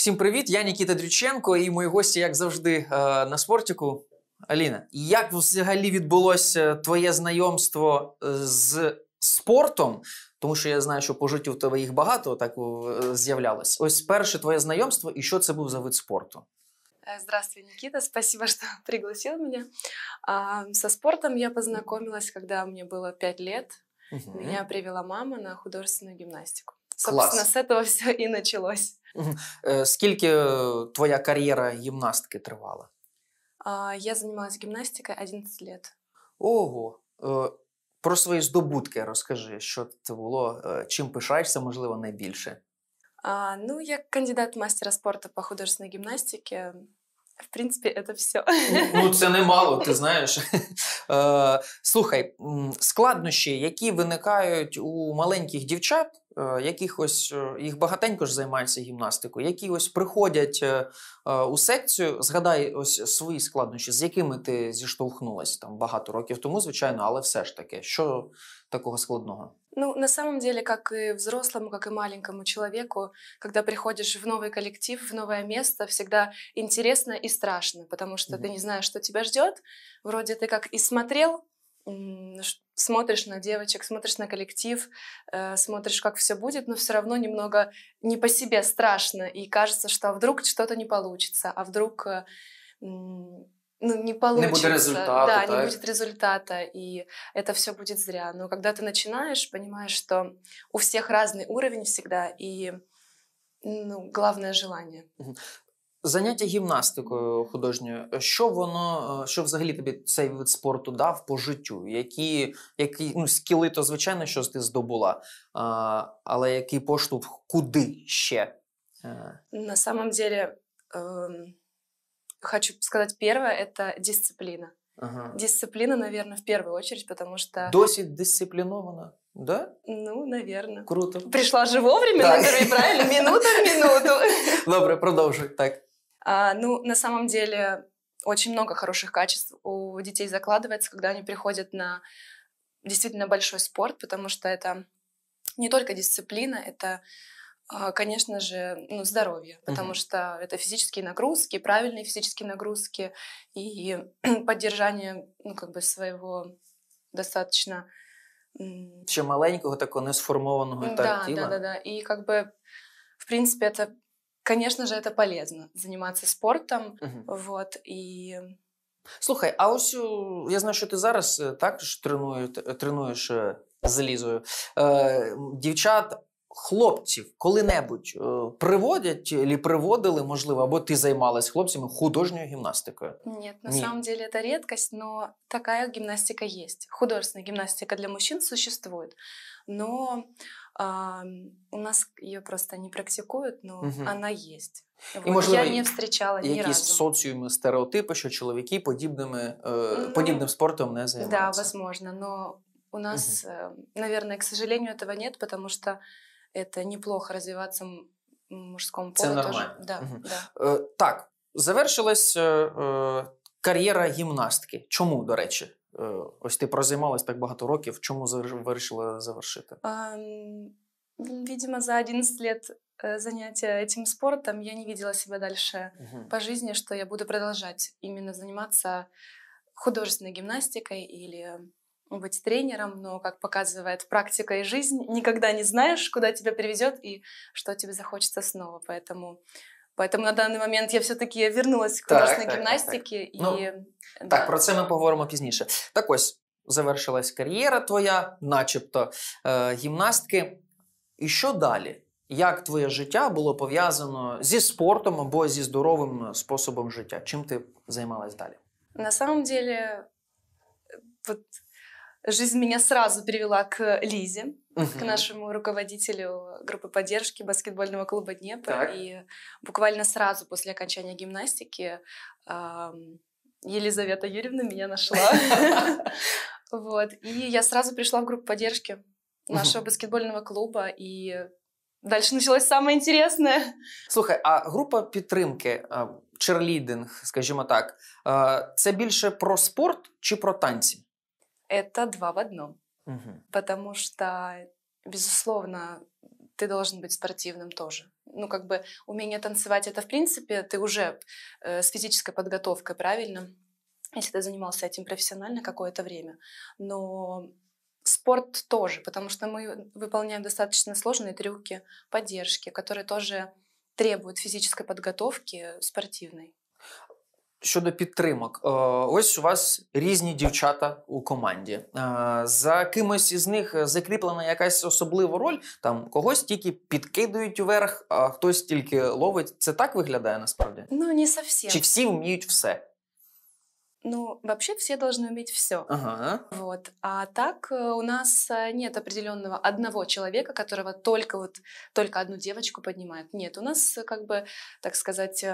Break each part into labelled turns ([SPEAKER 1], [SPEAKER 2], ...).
[SPEAKER 1] Всім привіт! Я Нікіта Дрюченко і мої гості, як завжди, е, на спортіку. Аліна, як взагалі відбулося твоє знайомство з спортом? Тому що я знаю, що по життю в тебе їх багато так е, з'являлось. Ось перше твоє знайомство і що це був за вид спорту?
[SPEAKER 2] Е, здравствуй, Никита. Спасибо, что пригласил меня. Со спортом я познакомилась, когда мне было 5 лет. Угу. Меня привела мама на художественную гимнастику. Собственно, Клас. с этого все и началось.
[SPEAKER 1] Э, Скільки э, твоя кар'єра гімнастки тривала?
[SPEAKER 2] Я займалася гимнастикой 11 лет.
[SPEAKER 1] Ого. Э, про свої здобутки розкажи, що це було, чим пишаєшся, можливо, найбільше.
[SPEAKER 2] А, ну, як кандидат мастера спорту по художественной гимнастике. В принципі, це все. Ну, ну, це немало, ти знаєш.
[SPEAKER 1] Е, слухай, складнощі, які виникають у маленьких дівчат, Е, якихось е, їх багатенько ж займаються гімнастикою, які ось приходять е, у секцію. Згадай ось свої складнощі, з якими ти зіштовхнулась там багато років тому, звичайно, але все ж таки, що такого складного?
[SPEAKER 2] Ну, на самом деле, как и взрослому, как и маленькому человеку, когда приходишь в новый коллектив, в новое место, всегда интересно и страшно, потому что mm-hmm. ты не знаешь, что тебя ждет. Вроде ты как и смотрел смотришь на девочек, смотришь на коллектив, э, смотришь, как все будет, но все равно немного не по себе страшно, и кажется, что а вдруг что-то не получится, а вдруг э, ну, не получится. Не будет результата. Да, так? не будет результата, и это все будет зря. Но когда ты начинаешь, понимаешь, что у всех разный уровень всегда, и ну, главное желание.
[SPEAKER 1] Заняття гімнастикою художньою, е, що воно, е, що взагалі тобі цей вид спорту дав по життю? Які які ну, скіли, то звичайно, що ти здобула, а, е, але який поштовх, куди ще?
[SPEAKER 2] На самом деле, э, хочу сказати, первое, это дисциплина. Ага. Дисциплина, наверное, в первую очередь, потому что...
[SPEAKER 1] Досить дисциплінована, да?
[SPEAKER 2] Ну, наверное.
[SPEAKER 1] Круто. Прийшла
[SPEAKER 2] же вовремя, так. на первый, правильно? Минута в минуту.
[SPEAKER 1] Добре, продовжуй, так.
[SPEAKER 2] А, ну, на самом деле, очень много хороших качеств у детей закладывается, когда они приходят на действительно большой спорт, потому что это не только дисциплина, это, а, конечно же, ну, здоровье, потому угу. что это физические нагрузки, правильные физические нагрузки и поддержание, ну, как бы своего достаточно...
[SPEAKER 1] Ще маленького такого несформованого да, так, тіла. Да, да, да.
[SPEAKER 2] И как бы, в принципе, это Конечно же, это полезно заниматься спортом. Угу. Вот, и. Слухай, а ось
[SPEAKER 1] я знаю, що ти зараз э, також тренує, э, тренуєш залізою э, е, дівчат. Хлопців коли-небудь приводять или приводили, можливо, або ты занималась хлопцами художньою гимнастикой?
[SPEAKER 2] Нет, на Нет. самом деле это редкость, но такая гимнастика есть. Художественная гимнастика для мужчин существует. Но а, у нас ее просто не практикуют, но угу. вона є. Вот. І, можливо, Я не встречала ні якісь разу.
[SPEAKER 1] соціуми, стереотипи, що чоловіки подібними, э, ну, ну подібним ну, спортом не займаються. Да,
[SPEAKER 2] возможно, но у нас, угу. наверное, к сожалению, этого нет, потому что это неплохо развиваться в мужском поле. Це нормально. Тоже. Да, угу.
[SPEAKER 1] да. Э, так, завершилась е, кар'єра гімнастки. Чому, до речі? Ось ти прозаймалась так багато років. В чому вирішила завершити?
[SPEAKER 2] А, видимо, за 11 лет э, занятия этим спортом я не видела себя дальше по жизни, что я буду продолжать именно заниматься художественной гимнастикой или быть тренером, но, как показывает практика и жизнь, никогда не знаешь, куда тебя привезет и что тебе захочется снова. Поэтому Поэтому на даний момент я все-таки вернулась до художньої гімнастики. Так, так. І... Ну,
[SPEAKER 1] да. так, про це ми поговоримо пізніше. Так ось завершилась кар'єра твоя, начебто е, гімнастки. І що далі? Як твоє життя було пов'язано зі спортом або зі здоровим способом життя? Чим ти займалась далі?
[SPEAKER 2] На самом деле, вот, жизнь меня сразу привела к лізі. угу. к нашему руководителю группы поддержки баскетбольного клуба Днепр. Так. И буквально сразу после окончания гимнастики Елизавета Юрьевна меня нашла. Вот. И я сразу пришла в группу поддержки нашего баскетбольного клуба. И дальше началось самое интересное. Слухай, а група
[SPEAKER 1] підтримки, а, черлідинг, скажімо так, а, це більше про спорт чи про танці?
[SPEAKER 2] Это два в одном. Угу. Потому что, безусловно, ты должен быть спортивным тоже. Ну, как бы умение танцевать это, в принципе, ты уже э, с физической подготовкой, правильно? Если ты занимался этим профессионально какое-то время. Но спорт тоже, потому что мы выполняем достаточно сложные трюки поддержки, которые тоже требуют физической подготовки спортивной.
[SPEAKER 1] Щодо підтримок, е, ось у вас різні дівчата у команді. Е, за кимось із них закріплена якась особлива роль. Там когось тільки підкидують вверх, а хтось тільки ловить. Це так виглядає насправді?
[SPEAKER 2] Ну не зовсім. Чи всі
[SPEAKER 1] вміють все?
[SPEAKER 2] Ну, вообще все должны уметь все. Ага. Вот. А так э, у нас э, нет определенного одного человека, которого только вот только одну девочку поднимает. Нет, у нас э, как бы, так сказать,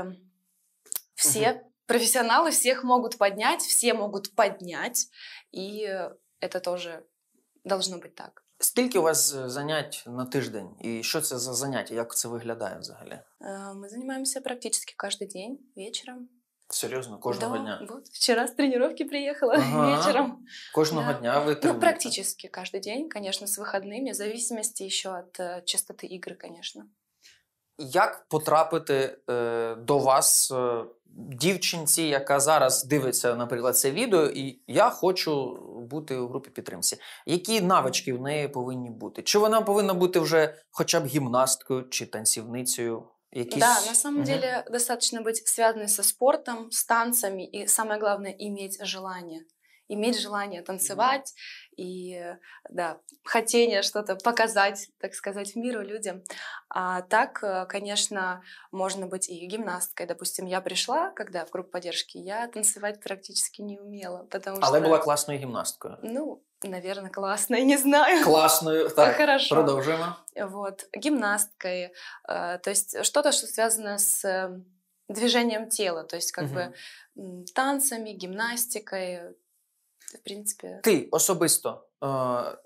[SPEAKER 2] все угу. профессионалы всех могут поднять, все могут поднять, и это тоже должно быть так.
[SPEAKER 1] Скільки у вас занять на тиждень? И что это за заняття? Як це виглядає взагалі?
[SPEAKER 2] Мы занимаемся практически каждый день вечором.
[SPEAKER 1] Серйозно, кожного да, дня? Вот,
[SPEAKER 2] вчора з тренировки приехала ага, вечором.
[SPEAKER 1] Кожного да. дня ви Ну,
[SPEAKER 2] практически каждый день, конечно, с выходными, в зависимости еще от частоты игры, конечно.
[SPEAKER 1] Як потрапити е, до вас е, дівчинці, яка зараз дивиться, наприклад, це відео, і я хочу бути у групі підтримці? Які навички в неї повинні бути? Чи вона повинна бути вже хоча б гімнасткою чи танцівницею? Якісь... Да, на самом угу. деле
[SPEAKER 2] достаточно быть связанной со спортом, с танцами и самое главное иметь желание. иметь желание танцевать и да, хотение что-то показать, так сказать, миру, людям. А так, э, конечно, можно быть и гимнасткой. Допустим, я пришла, когда в группу поддержки, я танцевать практически не умела, потому Але что... была
[SPEAKER 1] классная гимнастка.
[SPEAKER 2] Ну, Наверное, классная, не знаю.
[SPEAKER 1] Классную, ну, так, Хорошо. продолжим.
[SPEAKER 2] Вот, гимнасткой, э, то есть что-то, что связано с эм, движением тела, то есть как угу. бы танцами, гимнастикой, в принципі.
[SPEAKER 1] Ти особисто е,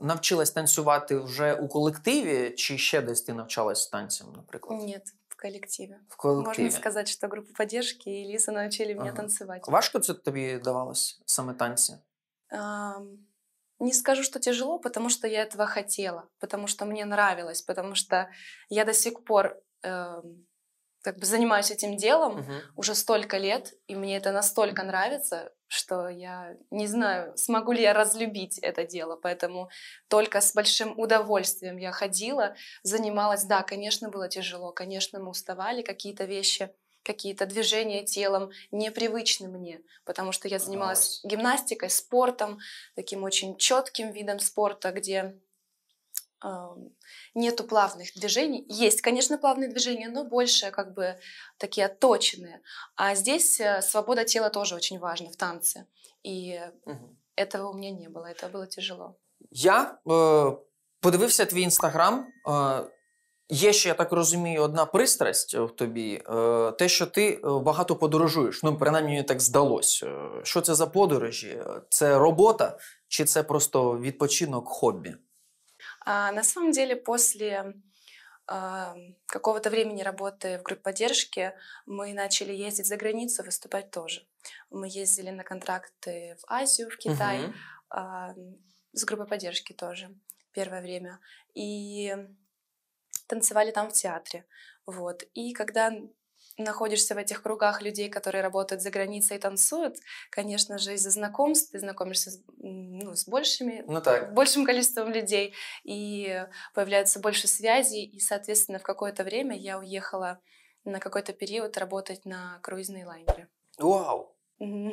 [SPEAKER 1] навчилась танцювати вже у колективі, чи ще десь ти навчалась танцям, наприклад?
[SPEAKER 2] Ні, в колективі. В колективі. Можна сказати, що групу підтримки і Ліса навчили мене ага. танцювати.
[SPEAKER 1] Важко це тобі давалось, саме танці?
[SPEAKER 2] Um... Не скажу, что тяжело, потому что я этого хотела, потому что мне нравилось, потому что я до сих пор э, как бы занимаюсь этим делом угу. уже столько лет, и мне это настолько нравится, что я не знаю, смогу ли я разлюбить это дело, поэтому только с большим удовольствием я ходила, занималась. Да, конечно, было тяжело, конечно, мы уставали, какие-то вещи, какие-то движения телом непривычны мне, потому что я занималась гимнастикой, спортом, таким очень четким видом спорта, где нету плавных движений. Есть, конечно, плавные движения, но больше как бы такие отточенные. А здесь э, свобода тела тоже очень важна в танце. И угу. этого у меня не было, это было тяжело.
[SPEAKER 1] Я е, подивився твій інстаграм. Е, є ще, я так розумію, одна пристрасть в тобі: е, те, що ти е, багато подорожуєш. Ну, принаймні, мені так здалося. Е, що це за подорожі? Е, це робота чи це просто відпочинок хобі?
[SPEAKER 2] А на самом деле после а, какого-то времени работы в группе поддержки мы начали ездить за границу, выступать тоже. Мы ездили на контракты в Азию, в Китай, угу. с группой поддержки тоже первое время. И танцевали там в театре. Вот. И когда находишься в этих кругах людей, которые работают за границей и танцуют, конечно же, из-за знакомств ты знакомишься с, ну, с большими, ну, так. большим количеством людей, и появляется больше связей, и, соответственно, в какое-то время я уехала на какой-то период работать на круїзний лайнери.
[SPEAKER 1] Вау!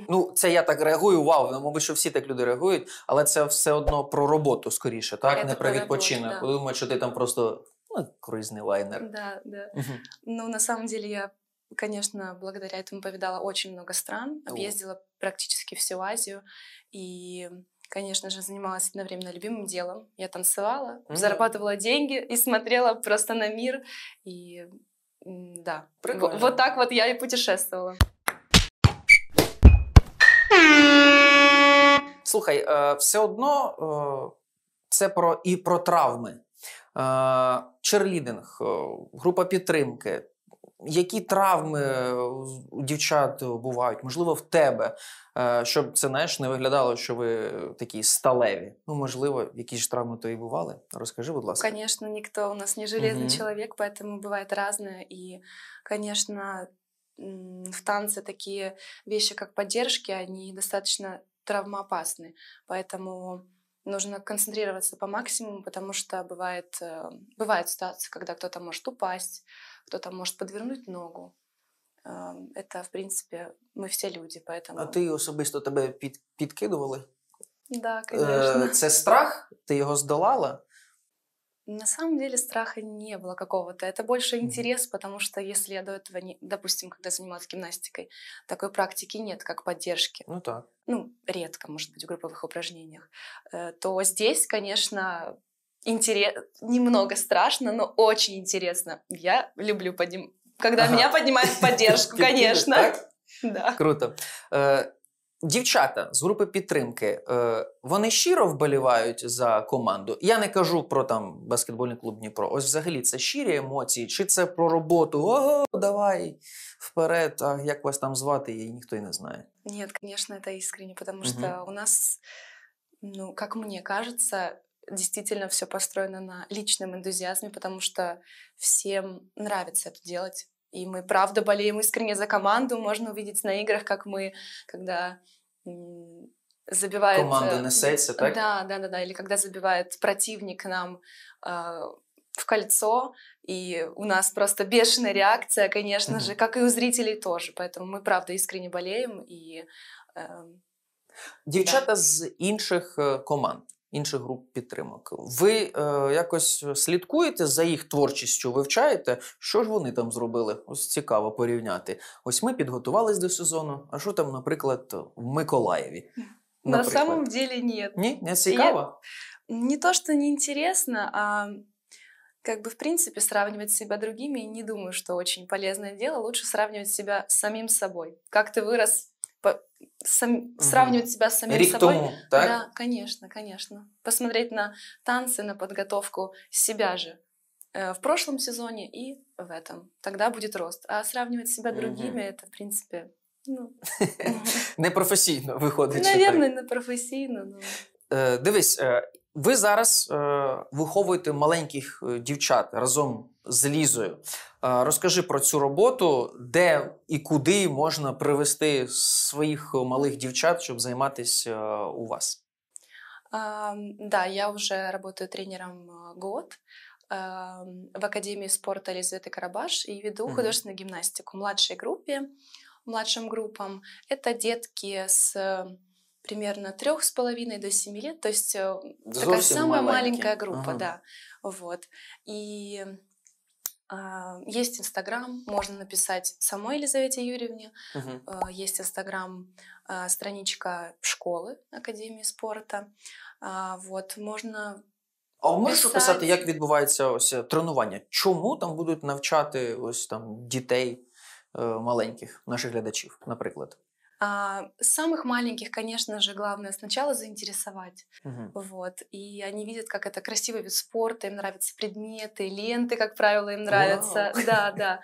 [SPEAKER 1] Ну, це я так реагую. Вау, ну, мабуть, що всі так люди реагують, але це все одно про роботу скоріше, так? Це Не про відпочинок. Да. Думаю, що ти там просто ну, круїзний лайнер.
[SPEAKER 2] Да, да. Угу. Ну, на самом деле я Конечно, благодаря этому повидала очень много стран, объездила практически всю Азию и конечно же, занималась одновременно любимым делом. Я танцевала, mm-hmm. зарабатывала деньги и смотрела просто на мир. И да, Прикольно. вот так вот я и путешествовала.
[SPEAKER 1] Слухай, э, все одно э, це про і про травми. Э, черлідинг, група підтримки. які травми е, у дівчат бувають, можливо, в тебе, е, щоб це знаєш, не виглядало, що ви такі сталеві. Ну, можливо, якісь ж травми то і бували. Розкажи, будь ласка.
[SPEAKER 2] Звісно, ніхто у нас не железний угу. чоловік, поэтому буває різне. І, звісно, в танці такі віші, як поддержки, они достаточно травмоопасны. Поэтому нужно концентрироваться по максимуму, потому что бывает, э, бывает ситуации, когда кто-то может упасть, кто-то может подвернуть ногу. Э, это, в принципе, мы все люди, поэтому... А ти
[SPEAKER 1] особисто тебе під, підкидували?
[SPEAKER 2] Да, конечно. Это
[SPEAKER 1] страх? Ты его здолала?
[SPEAKER 2] На самом деле страха не было какого-то. Это больше интерес, потому что если я до этого, не, допустим, когда занималась гимнастикой, такой практики нет, как поддержки. Ну да. Ну, редко, может быть, в групповых упражнениях. Э, то здесь, конечно, интерес... немного страшно, но очень интересно. Я люблю подним... когда ага. меня поднимают в поддержку, конечно. Да.
[SPEAKER 1] Круто. Э, Дівчата з групи підтримки вони щиро вболівають за команду. Я не кажу про там баскетбольний клуб Дніпро. Ось взагалі це щирі емоції, чи це про роботу? Ого, давай вперед, а як вас там звати, її ніхто і не знає.
[SPEAKER 2] Ні, звісно, це іскренне, тому що угу. у нас, ну як мені кажеться, действительно все построено на личном энтузиазме, потому что всем нравится это делать. И мы правда болеем искренне за команду. Можно увидеть на играх, как мы, когда забивает... Команда э, несется, так? Да, да, да, да. Или когда забивает противник нам э, в кольцо, и у нас просто бешеная реакция, конечно mm-hmm. же, как и у зрителей тоже. Поэтому мы, правда, искренне болеем. И, эм,
[SPEAKER 1] э, Дівчата да. з інших команд інших груп підтримок. Ви е, якось слідкуєте за їх творчістю, вивчаєте, що ж вони там зробили? Ось цікаво порівняти. Ось ми підготувались до сезону. А що там, наприклад, в Миколаєві?
[SPEAKER 2] На самом деле ні. Ні, не цікаво? Я... Не то, не неинтересно, а как бы в принципе сравнивать себя другими не думаю, что очень полезное дело. Лучше сравнивать себя с самим собой. Как ты вырос сам, сравнивать себя с самим Ритм, собой. Так? Да, конечно, конечно. Посмотреть на танцы, на подготовку себя же э, в прошлом сезоне и в этом. Тогда будет рост. А сравнивать себя другими угу. это, в принципе, ну.
[SPEAKER 1] непрофесійно виходить. Наверное,
[SPEAKER 2] непрофесійно. Ну.
[SPEAKER 1] Э, дивись, э, ви зараз е, виховуєте маленьких дівчат разом з Лізою. Розкажи про цю роботу, де і куди можна привести своїх малых девчат, чтобы займатися
[SPEAKER 2] у вас. да, я уже работаю тренером год в Академии спорта Елизаветы Карабаш и веду угу. художественную гимнастику младшей группе, младшим группам. Это детки с э, примерно трех с половиной до семи лет, то есть Зовсем э, такая самая маленькие. маленькая группа, ага. да, вот. И а, есть Инстаграм, можно написать самой Елизавете Юрьевне. Угу. Есть Инстаграм э, страничка школы Академии спорта. А, вот, можно.
[SPEAKER 1] а ви можеш описати, як відбувається ось тренування? Чому там будуть навчати ось там дітей маленьких, наших глядачів, наприклад?
[SPEAKER 2] А, самых маленьких, конечно же, главное сначала заинтересовать. Угу. Вот. И они видят, как это красивый вид спорта, им нравятся предметы, ленты, как правило, им нравятся. Вау. Да, да.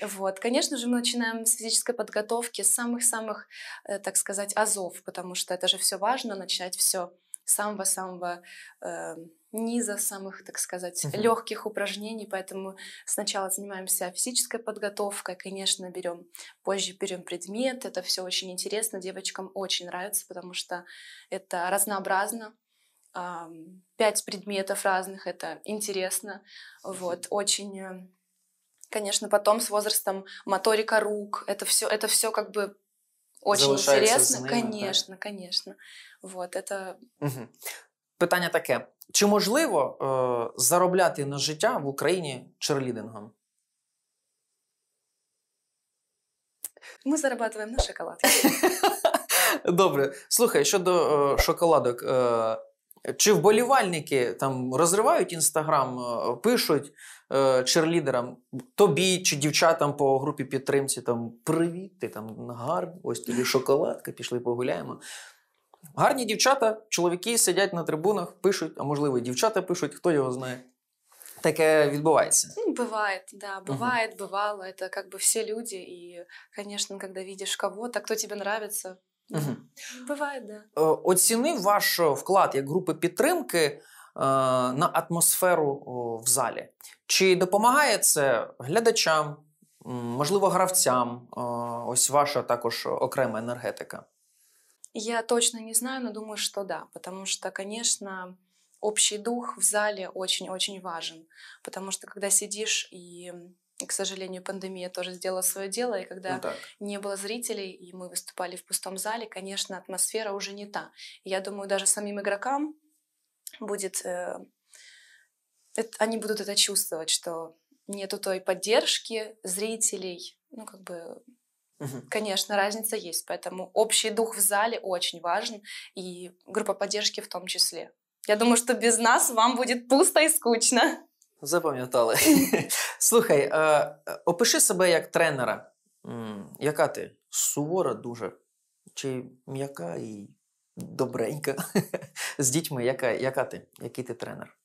[SPEAKER 2] Вот. Конечно же, мы начинаем с физической подготовки, с самых-самых, э, так сказать, азов, потому что это же все важно, начать все самого-самого э, низа, самых, так сказать, угу. легких упражнений. Поэтому сначала занимаемся физической подготовкой, конечно, берем позже берем предмет. Это все очень интересно, девочкам очень нравится, потому что это разнообразно пять предметов разных, это интересно, вот, очень, э, конечно, потом с возрастом моторика рук, это все, это все как бы Очень залишається Конечно, конечно. Вот, это...
[SPEAKER 1] Питання таке: чи можливо е, заробляти на життя в Україні черлідингом?
[SPEAKER 2] Ми зарабатуємо на шоколадки.
[SPEAKER 1] Добре, слухай щодо е, шоколадок. Е, чи вболівальники там розривають інстаграм, е, пишуть е, черлідерам, тобі чи дівчатам по групі підтримці там привіт, ти там гарний, ось тобі шоколадка, пішли погуляємо. Гарні дівчата, чоловіки сидять на трибунах, пишуть, а можливо, і дівчата пишуть, хто його знає. Таке відбувається.
[SPEAKER 2] Ну, Буває, да, Буває, угу. бывало. Это как бы люди. і, звісно, коли видишь кого-то, кто тебе подобається. Угу. Буває, да.
[SPEAKER 1] Э, Оцінив ваш э, вклад як групи підтримки е, на атмосферу в залі. Чи допомагає це глядачам, можливо, гравцям? Е, ось ваша також окрема енергетика?
[SPEAKER 2] Я точно не знаю, але думаю, що да. Потому що, звісно, общий дух в залі очень-очень важен. Потому что, когда сидишь і. к сожалению, пандемия тоже сделала свое дело, и ну когда ну, не было зрителей, и мы выступали в пустом зале, конечно, атмосфера уже не та. Я думаю, даже самим игрокам будет... Э, это, они будут это чувствовать, что нету той поддержки зрителей, ну, как бы Угу. Конечно, разница есть, поэтому общий дух в зале очень важен, и группа поддержки в том числе. Я думаю, что без нас вам будет пусто и скучно.
[SPEAKER 1] Запам'ятали. Слухай, е, опиши себе як тренера. М, Яка ти? Сувора дуже. Чи м'яка і добренька? З дітьми, яка, яка ти? Який ти тренер?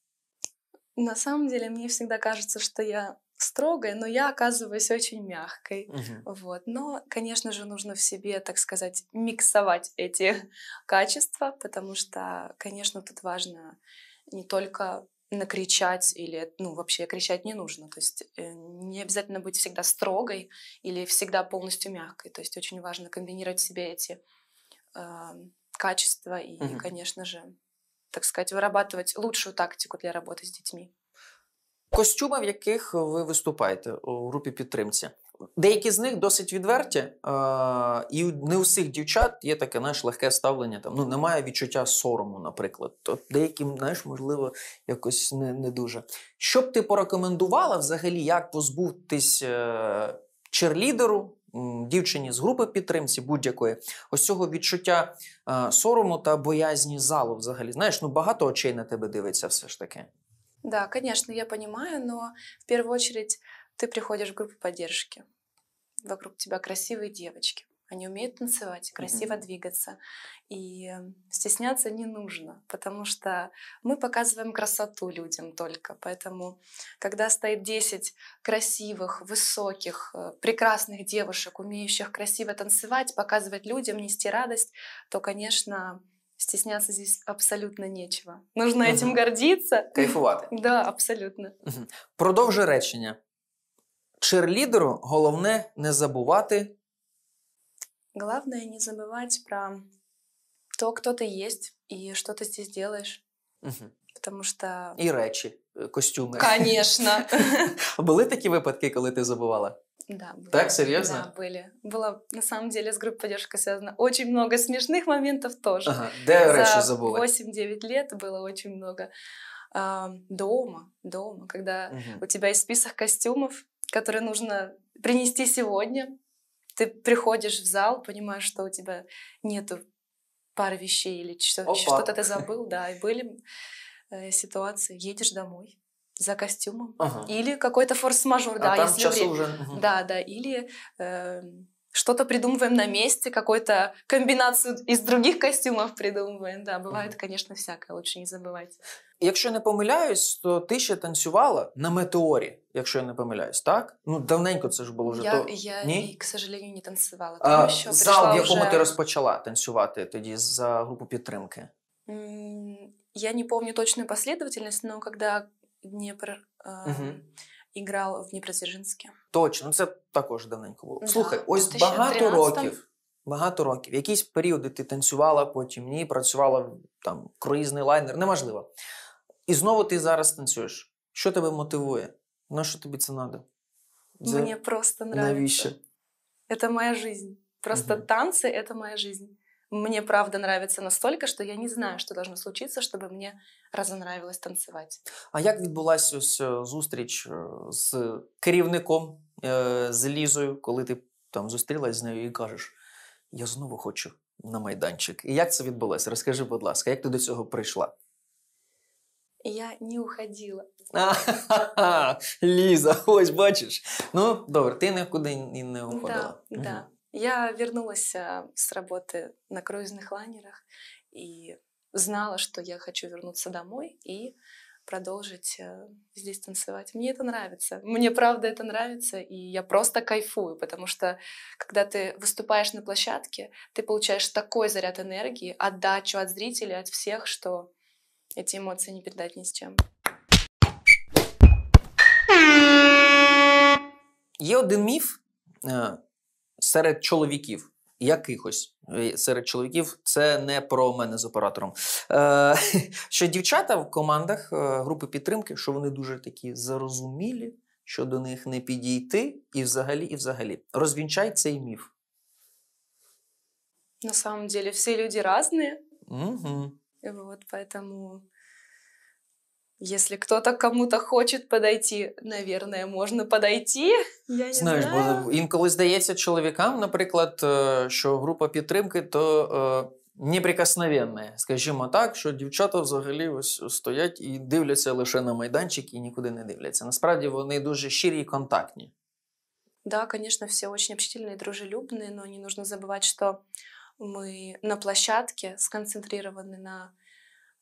[SPEAKER 2] На самом деле, мне всегда кажется, что я строгая, но я оказываюсь очень мягкой. Мгм. Вот. Но, конечно же, нужно в себе, так сказать, миксовать эти качества, потому что, конечно, тут важно не только накричать или, ну, вообще кричать не нужно. То есть э, не обязательно быть всегда строгой или всегда полностью мягкой. То есть очень важно комбинировать в себе эти э, качества и, угу. конечно же, так сказать, вырабатывать лучшую тактику для работы с детьми.
[SPEAKER 1] Костюми, в яких вы выступаете э, в группе підтримці, Деякі з них досить відверті, е, і не у всіх дівчат є таке знаєш, легке ставлення. Там ну немає відчуття сорому, наприклад. То деяким, знаєш, можливо, якось не не дуже. Що б ти порекомендувала взагалі, як позбутись е, черлідеру, дівчині з групи підтримці будь-якої, ось цього відчуття е, сорому та боязні залу взагалі. Знаєш, ну багато очей на тебе дивиться все ж таки.
[SPEAKER 2] Да, конечно, я понимаю, но в первую очередь Ты приходишь в группу поддержки. Вокруг тебя красивые девочки. Они умеют танцевать, красиво mm-hmm. двигаться. И э, стесняться не нужно, потому что мы показываем красоту людям только. Поэтому, когда стоит 10 красивых, высоких, э, прекрасных девушек, умеющих красиво танцевать, показывать людям, нести радость, то, конечно, стесняться здесь абсолютно нечего. Нужно угу. этим гордиться. Кайфувати. Да, абсолютно.
[SPEAKER 1] Угу. Продовжи речення. Черлідеру головне не забувати.
[SPEAKER 2] Главное не забывать про то, кто ты есть и что ты здесь делаешь. Угу. Потому что... и
[SPEAKER 1] речи костюмы
[SPEAKER 2] Конечно.
[SPEAKER 1] были такие випадки, когда ты забывала
[SPEAKER 2] Да, было, так, серьезно? Да, были. Было, на самом деле, с группой поддержки связано очень много смешных моментов тоже. Ага, да, раньше забыла. 8-9 лет было очень много. А, дома, дома, когда угу. у тебя есть список костюмов, которые нужно принести сегодня. Ты приходишь в зал, понимаешь, что у тебя нету пары вещей или что-то ты забыл, да, и были э, ситуации. Едешь домой за костюмом ага. или какой-то форс-мажор, а да, там если час время. уже. да, да, или э, что-то придумываем на месте, какую-то комбинацию из других костюмов придумываем. Да, бывает, угу. конечно, всякое, лучше не забывать.
[SPEAKER 1] Якщо не помиляюсь, то ти ще танцювала на метеорі, якщо я не помиляюсь, так? Ну давненько це ж було вже я, то. Я, Ні?
[SPEAKER 2] к сожалению, не танцювала. Тому а, що Зал, в якому вже... ти
[SPEAKER 1] розпочала танцювати тоді за групу підтримки?
[SPEAKER 2] Я не помню точную последовательность, але когда Днепр угу. играл в Днепродзержинске.
[SPEAKER 1] Точно, ну, це також давненько було. Да, Слухай, ось багато років. Багато років. Якісь періоди ти танцювала, потім ні, працювала там круїзний лайнер, неможливо. І знову ти зараз танцюєш. Що тебе мотивує? На що тобі це треба? За... Мені
[SPEAKER 2] просто нравится. Навіщо? Это моя жизнь. Просто угу. танцы — это моя жизнь. Мне правда нравится настолько, что я не знаю, что должно случиться, чтобы мне разонравилось танцевать.
[SPEAKER 1] А як відбулася ось е, зустріч е, з керівником е, з Лізою, коли ти там зустрілась з нею і кажеш: Я знову хочу на майданчик. І як це відбулося? Розкажи, будь ласка, як ти до цього прийшла?
[SPEAKER 2] Я не уходила.
[SPEAKER 1] А-ха-ха! Ліза, ось бачиш. Ну, добре, ти нікуди і не уходила.
[SPEAKER 2] Да, да. Я вернулася с работы на круизных лайнерах и знала, что я хочу вернуться домой и продолжить э, здесь танцевать. Мне это нравится. Мне правда это нравится, и я просто кайфую, потому что когда ты выступаешь на площадке, ты получаешь такой заряд энергии, отдачу от зрителей, от всех, что Эти эмоции не передать ни с чем.
[SPEAKER 1] Є один міф е, серед чоловіків. Якихось е, серед чоловіків це не про мене з оператором. Е, що дівчата в командах групи підтримки, що вони дуже такі зарозумілі, що до них не підійти, і взагалі, і взагалі. Розвінчай цей міф.
[SPEAKER 2] На самом деле, всі люди різні.
[SPEAKER 1] Угу.
[SPEAKER 2] И вот поэтому, если кто-то кому-то хочет подойти, наверное, можна подойти. Я не
[SPEAKER 1] Знаєш, знаю. бо інколи здається чоловікам, наприклад, е, що група підтримки, то е, неприкосновенне, скажімо так, що дівчата взагалі ось стоять і дивляться лише на майданчик і нікуди не дивляться. Насправді вони дуже щирі і контактні.
[SPEAKER 2] Да, конечно, все очень і дружелюбні, но не нужно забывать, что мы на площадке сконцентрированы на,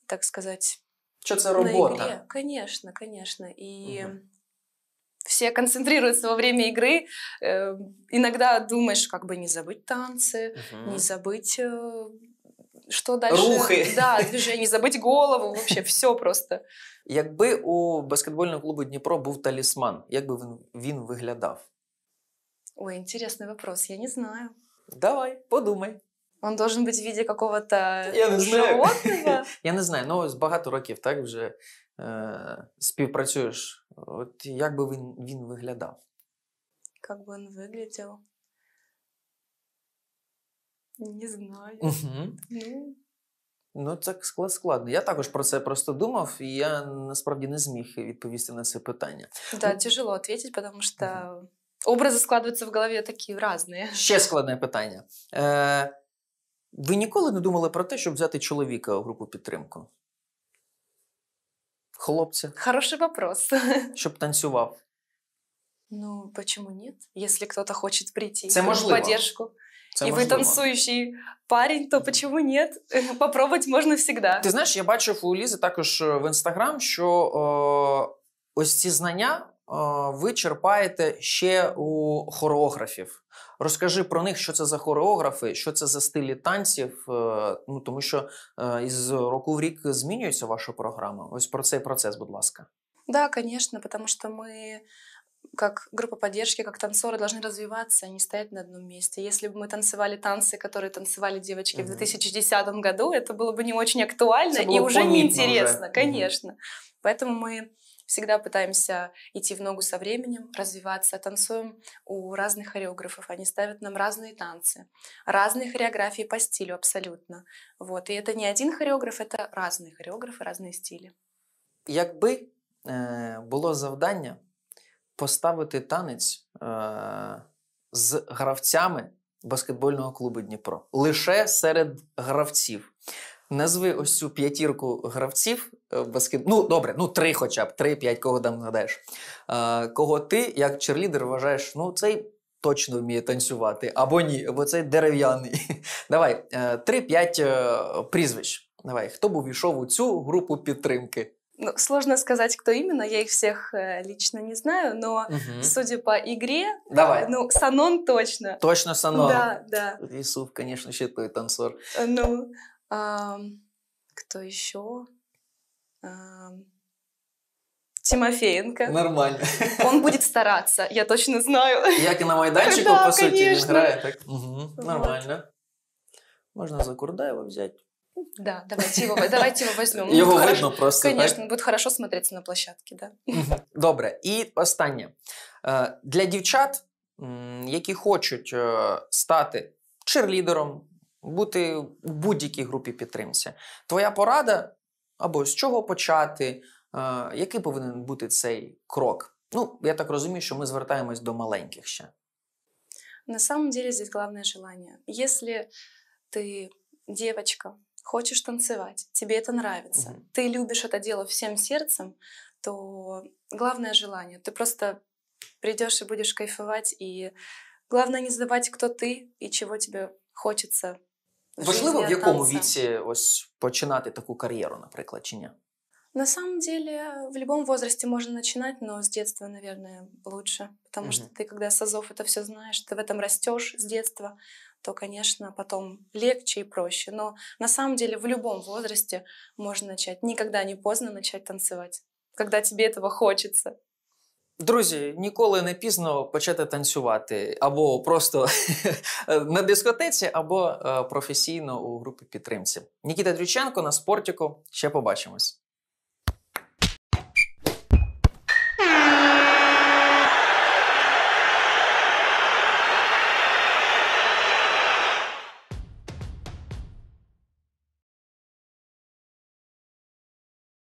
[SPEAKER 2] так сказать, что за работа? Игре. Конечно, конечно. И угу. все концентрируются во время игры. Э, иногда думаешь, как бы не забыть танцы, угу. не забыть э, что дальше. Рухи. Да, движение, не забыть голову, вообще
[SPEAKER 1] все просто. Якби у баскетбольного клуба Дніпро был талисман, як бы он він
[SPEAKER 2] Ой, интересный вопрос, я не знаю. Давай, подумай. Он должен быть в виде какого-то животного.
[SPEAKER 1] Я не знаю, ну багато років так вже е, співпрацюєш. От як би він, він виглядав?
[SPEAKER 2] Як би він виглядав? Не знаю. Угу. Ну.
[SPEAKER 1] ну, склад складно. Я також про це просто думав, і я насправді не зміг відповісти на це питання.
[SPEAKER 2] Так, да, ну, тяжело відповідати, тому що угу. образи складаються в голові такі різні.
[SPEAKER 1] Ще складне питання. Е, Ви ніколи не думали про те, щоб взяти чоловіка у групу підтримку? Хлопця.
[SPEAKER 2] Хороший вопрос.
[SPEAKER 1] Щоб танцював.
[SPEAKER 2] Ну, почему нет? Якщо кто хоче прийти Це в можливо. поддержку. Це и вы можливо. танцующий парень, то чому ні? Попробувати можна всегда. Ти
[SPEAKER 1] знаєш, я бачив у Лізи також э, в інстаграм, що е, э, ось ці знання А, ви черпаєте ще у хореографів. Розкажи про них, що це за хореографи, що це за стилі танців. Ну тому що із року в рік змінюється ваша програма. Ось про цей процес, будь ласка.
[SPEAKER 2] Да, конечно, потому что мы как группа поддержки, как танцоры должны развиваться, а не стоять на одном месте. Если бы мы танцевали танцы, которые танцевали девочки mm-hmm. в 2010 году, это было бы не очень актуально и уже неинтересно, уже. конечно. Mm-hmm. Поэтому мы всегда пытаемся идти в ногу со временем, развиваться, танцуем у разных хореографов, они ставят нам разные танцы, разные хореографии по стилю абсолютно. Вот. И это не один хореограф, это разные хореографы, разные стилі.
[SPEAKER 1] Якби е, було завдання поставити танець е, з гравцями баскетбольного клубу Дніпро лише серед гравців. Назви ось цю п'ятірку гравців Е, баскет... Ну, добре, ну три хоча б, три-п'ять, кого там нагадаєш. Е, Кого ти, як черлідер, вважаєш, ну, цей точно вміє танцювати, або ні, або цей дерев'яний. Давай, е, три-п'ять е, прізвищ. Давай, хто б увійшов у цю групу підтримки?
[SPEAKER 2] Ну, сложно сказать, кто именно, я их всех э, лично не знаю, но угу. судя по игре, э, Давай. Э, ну, Санон точно.
[SPEAKER 1] Точно Санон? Да, да. Исуф, конечно, еще той танцор.
[SPEAKER 2] Э, ну, э, кто еще? Тимофеенко. Нормально. Он будет стараться, я точно знаю. Як і на майданчику, да, по суті, не грає
[SPEAKER 1] так. Угу, Нормально. Можна за Курдаєва взять.
[SPEAKER 2] Да, давайте его, давайте его возьмем. Його ну, видно хорошо, просто. Конечно, так? буде хорошо смотреться на площадці, да.
[SPEAKER 1] Добре, і останнє. Е, для дівчат, які хочуть е, стати черлідером, бути в будь-якій групі підтримці, твоя порада або з чого почати, е, який повинен бути цей крок? Ну, я так розумію, що ми звертаємось до маленьких ще.
[SPEAKER 2] На самом деле здесь главное желание. Если ты девочка, хочешь танцевать, тебе это нравится, угу. ты любишь это дело всем сердцем, то главное желание. Ты просто придешь и будешь кайфовать, и главное не забывать, кто ты и чего тебе хочется Важливо в якому танца.
[SPEAKER 1] віці ось починати таку кар'єру, наприклад, чи ні?
[SPEAKER 2] На самом деле, в любом возрасте можно начинать, но с детства, наверное, лучше. Потому mm-hmm. что ты, когда с Азов это все знаешь, ты в этом растешь с детства, то, конечно, потом легче и проще. Но на самом деле в любом возрасте можно начать. Никогда не поздно начать танцевать, когда тебе этого хочется.
[SPEAKER 1] Друзі, ніколи не пізно почати танцювати або просто на дискотеці, або е, професійно у групі підтримці. Нікіта Дрюченко на спортіку. Ще побачимось.